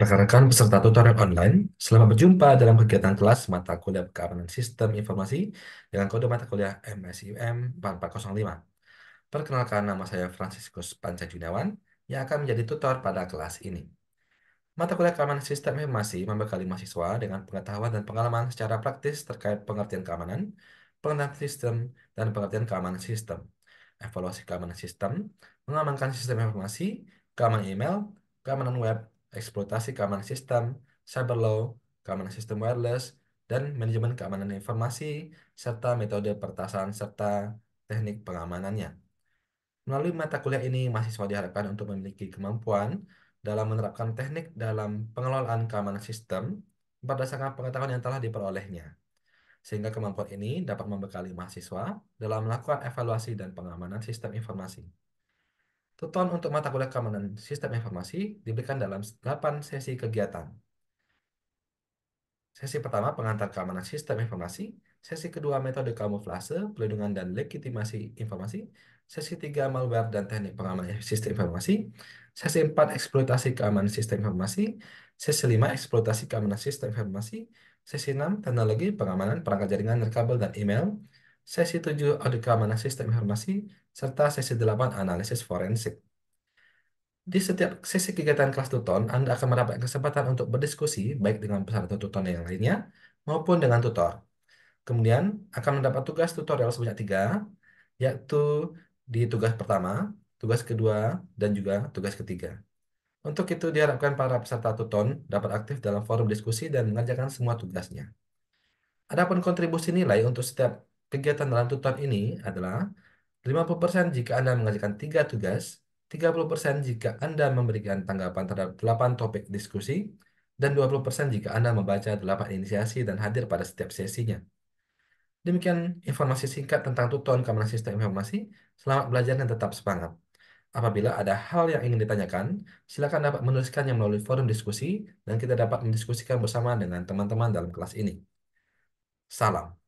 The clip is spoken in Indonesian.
Rekan-rekan peserta tutorial online, selamat berjumpa dalam kegiatan kelas mata kuliah Keamanan Sistem Informasi dengan kode mata kuliah MSUM 405. Perkenalkan nama saya Franciscus Panca Juniawan yang akan menjadi tutor pada kelas ini. Mata kuliah Keamanan Sistem Informasi membekali mahasiswa dengan pengetahuan dan pengalaman secara praktis terkait pengertian keamanan, pengertian sistem, dan pengertian keamanan sistem. Evaluasi keamanan sistem, mengamankan sistem informasi, keamanan email, keamanan web, eksploitasi keamanan sistem, cyber law, keamanan sistem wireless, dan manajemen keamanan informasi, serta metode pertasan serta teknik pengamanannya. Melalui mata kuliah ini, mahasiswa diharapkan untuk memiliki kemampuan dalam menerapkan teknik dalam pengelolaan keamanan sistem berdasarkan pengetahuan yang telah diperolehnya. Sehingga kemampuan ini dapat membekali mahasiswa dalam melakukan evaluasi dan pengamanan sistem informasi. Tuton untuk mata kuliah keamanan sistem informasi diberikan dalam 8 sesi kegiatan. Sesi pertama pengantar keamanan sistem informasi, sesi kedua metode kamuflase, pelindungan dan legitimasi informasi, sesi tiga malware dan teknik Pengamanan sistem informasi, sesi empat eksploitasi keamanan sistem informasi, sesi lima eksploitasi keamanan sistem informasi, sesi enam teknologi pengamanan perangkat jaringan, Nirkabel dan email, sesi 7 audit keamanan sistem informasi, serta sesi 8 analisis forensik. Di setiap sesi kegiatan kelas Tuton, Anda akan mendapat kesempatan untuk berdiskusi baik dengan peserta Tuton yang lainnya maupun dengan tutor. Kemudian akan mendapat tugas tutorial sebanyak tiga, yaitu di tugas pertama, tugas kedua, dan juga tugas ketiga. Untuk itu diharapkan para peserta Tuton dapat aktif dalam forum diskusi dan mengerjakan semua tugasnya. Adapun kontribusi nilai untuk setiap Kegiatan dalam lantutan ini adalah 50% jika Anda mengajarkan 3 tugas, 30% jika Anda memberikan tanggapan terhadap 8 topik diskusi, dan 20% jika Anda membaca 8 inisiasi dan hadir pada setiap sesinya. Demikian informasi singkat tentang tuton keamanan sistem informasi. Selamat belajar dan tetap semangat. Apabila ada hal yang ingin ditanyakan, silakan dapat menuliskannya melalui forum diskusi dan kita dapat mendiskusikan bersama dengan teman-teman dalam kelas ini. Salam.